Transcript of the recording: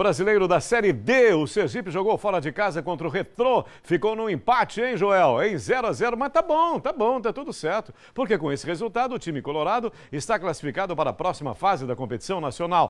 Brasileiro da Série D, o Sergipe jogou fora de casa contra o Retrô. Ficou no empate, hein, Joel? Em 0 a 0 mas tá bom, tá bom, tá tudo certo. Porque com esse resultado, o time colorado está classificado para a próxima fase da competição nacional.